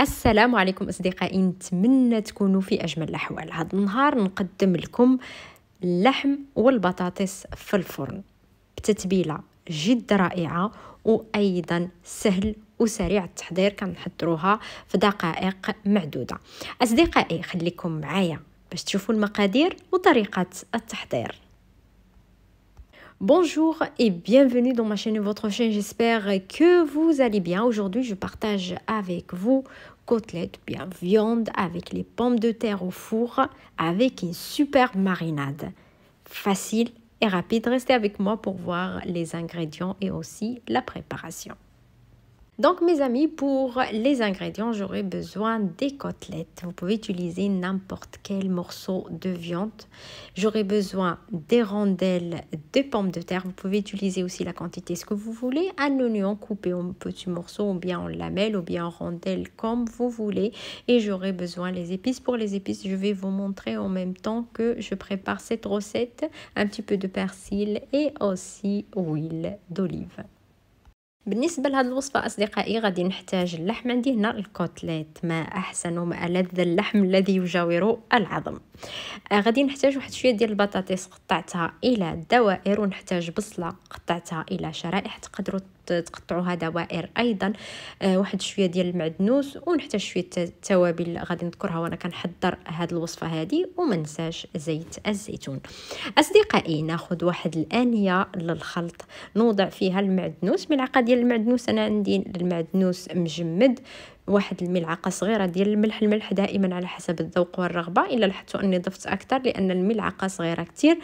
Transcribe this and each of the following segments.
السلام عليكم أصدقائي نتمنى تكونوا في أجمل الأحوال هذا النهار نقدم لكم اللحم والبطاطس في الفرن بتتبيلة جد رائعة وأيضا سهل وسريع التحضير كنحضروها في دقائق معدودة أصدقائي خليكم معايا باش تشوفوا المقادير وطريقة التحضير Bonjour et bienvenue dans ma chaîne Votre chaîne. J'espère que vous allez bien. Aujourd'hui, je partage avec vous côtelettes, bien viande avec les pommes de terre au four avec une superbe marinade. Facile et rapide. Restez avec moi pour voir les ingrédients et aussi la préparation. Donc mes amis, pour les ingrédients, j'aurai besoin des côtelettes. Vous pouvez utiliser n'importe quel morceau de viande. J'aurai besoin des rondelles de pommes de terre. Vous pouvez utiliser aussi la quantité, ce que vous voulez. Un oignon coupé en petits morceaux, ou bien en lamelles, ou bien en rondelles, comme vous voulez. Et j'aurai besoin les épices. Pour les épices, je vais vous montrer en même temps que je prépare cette recette. Un petit peu de persil et aussi huile d'olive. بالنسبه لهذه الوصفه اصدقائي غادي نحتاج اللحم عندي هنا الكوتليت ما احسن وما الذ اللحم الذي يجاور العظم آه، غادي نحتاج واحد شويه ديال البطاطس قطعتها الى دوائر ونحتاج بصله قطعتها الى شرائح تقدروا تقطعوها دوائر ايضا آه، واحد شويه ديال المعدنوس ونحتاج شويه التوابل غادي نذكرها وانا كنحضر هاد الوصفه هذه وما ننساش زيت الزيتون اصدقائي ناخذ واحد الانيه للخلط نوضع فيها المعدنوس ملعقه ديال المعدنوس انا عندي المعدنوس مجمد واحد الملعقه صغيره ديال الملح الملح دائما على حسب الذوق والرغبه الا لاحظتوا اني ضفت اكثر لان الملعقه صغيره كتير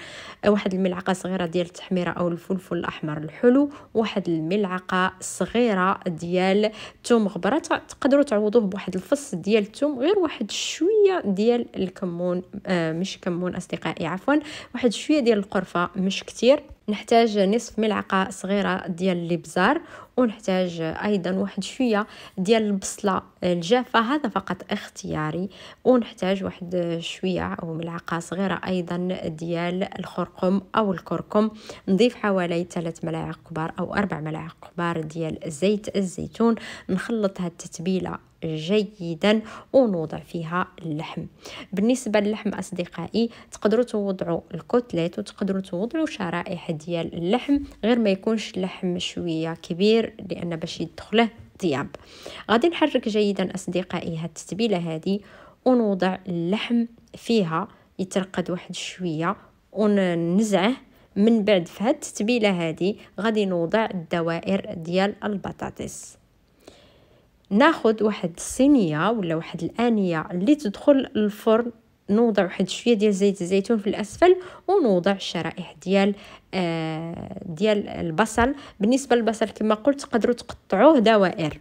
واحد الملعقه صغيره ديال التحميره او الفلفل الاحمر الحلو واحد الملعقه صغيره ديال الثوم غبره تقدروا تعوضوه بواحد الفص ديال الثوم غير واحد شويه ديال الكمون آه مش كمون اصدقائي عفوا واحد شويه ديال القرفه مش كتير نحتاج نصف ملعقه صغيره ديال الابزار ونحتاج ايضا واحد شويه ديال البصله الجافه هذا فقط اختياري ونحتاج واحد شويه او ملعقه صغيره ايضا ديال الخرقوم او الكركم نضيف حوالي ثلاث ملاعق كبار او أربع ملاعق كبار ديال زيت الزيتون نخلط هاد التتبيله جيدا ونوضع فيها اللحم بالنسبه للحم اصدقائي تقدروا توضعوا الكوتليت وتقدروا توضعوا شرائح ديال اللحم غير ما يكونش اللحم شويه كبير لان باش يدخله طياب غادي نحرك جيدا اصدقائي هاد التتبيله هذه ونوضع اللحم فيها يترقد واحد شويه وننزعه من بعد في هاد التتبيله هذه غادي نوضع الدوائر ديال البطاطس ناخذ واحد الصينيه ولا واحد الانيه اللي تدخل الفرن نوضع واحد شويه ديال زيت الزيتون في الاسفل ونوضع الشرائح ديال آه ديال البصل بالنسبه للبصل كما قلت تقدروا تقطعوه دوائر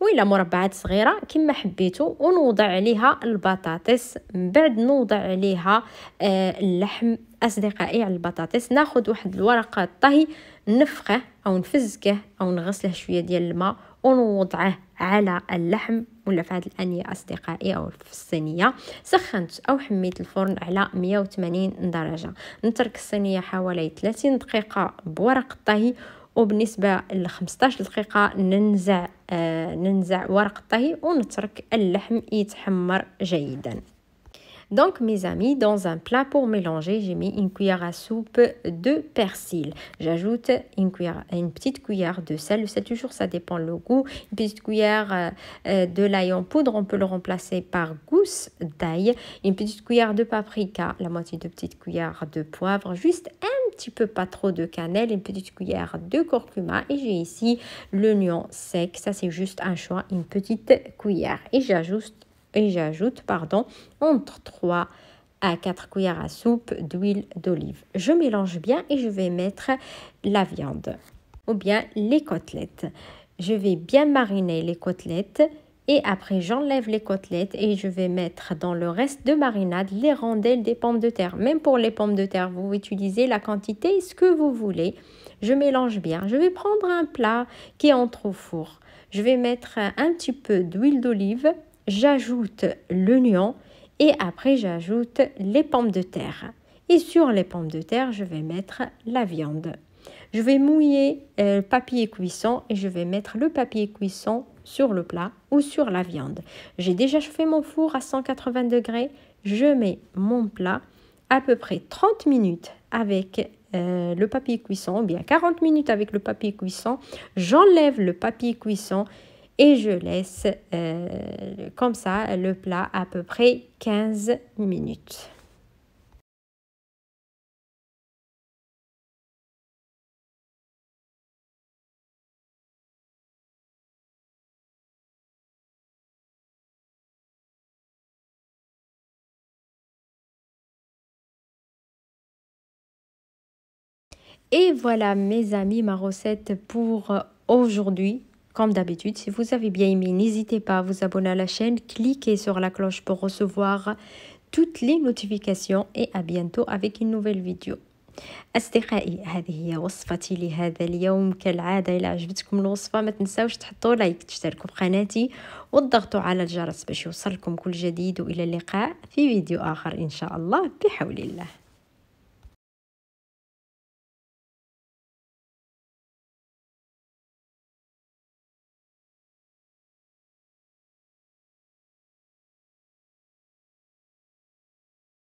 وإلى مربعات صغيرة كما حبيتو ونوضع عليها البطاطس من بعد نوضع عليها آه اللحم أصدقائي على البطاطس ناخد واحد الورقة الطهي نفخه أو نفزكه أو نغسله شوية ديال الماء ونوضعه على اللحم ولا في هذه الأنية أصدقائي أو في الصينية سخنت أو حميت الفرن على 180 درجة نترك الصينية حوالي 30 دقيقة بورق الطهي وبالنسبة ل 15 دقيقة ننزع آه ننزع ورق الطهي ونترك اللحم يتحمر جيداً Donc mes amis, dans un plat pour mélanger, j'ai mis une cuillère à soupe de persil. J'ajoute une, cuillère, une petite cuillère de sel, c'est toujours ça dépend le goût. Une petite cuillère euh, euh, de l'ail en poudre, on peut le remplacer par gousse d'ail. Une petite cuillère de paprika, la moitié de petite cuillère de poivre, juste un petit peu pas trop de cannelle, une petite cuillère de curcuma et j'ai ici l'oignon sec, ça c'est juste un choix, une petite cuillère et j'ajoute et j'ajoute pardon, entre 3 à 4 cuillères à soupe d'huile d'olive. Je mélange bien et je vais mettre la viande ou bien les côtelettes. Je vais bien mariner les côtelettes et après j'enlève les côtelettes et je vais mettre dans le reste de marinade les rondelles des pommes de terre. Même pour les pommes de terre, vous utilisez la quantité ce que vous voulez. Je mélange bien. Je vais prendre un plat qui est en four. Je vais mettre un petit peu d'huile d'olive j'ajoute l'oignon et après j'ajoute les pommes de terre. Et sur les pommes de terre, je vais mettre la viande. Je vais mouiller euh, le papier cuisson et je vais mettre le papier cuisson sur le plat ou sur la viande. J'ai déjà chauffé mon four à 180 degrés. Je mets mon plat à peu près 30 minutes avec euh, le papier cuisson, ou bien 40 minutes avec le papier cuisson. J'enlève le papier cuisson et je laisse euh, comme ça le plat à peu près 15 minutes. Et voilà mes amis ma recette pour aujourd'hui. Comme d'habitude, si vous avez bien aimé, n'hésitez pas à vous abonner à la chaîne, cliquez sur la cloche pour recevoir toutes les notifications et à bientôt avec une nouvelle vidéo أصدقائي هذه هي وصفتي لهذا اليوم كالعادة إلى عجبتكم الوصفة ما تنساوش تحطوا لايك تشتركوا بقناتي وتضغطوا على الجرس باش يوصلكم كل جديد وإلى اللقاء في فيديو آخر إن شاء الله بحول الله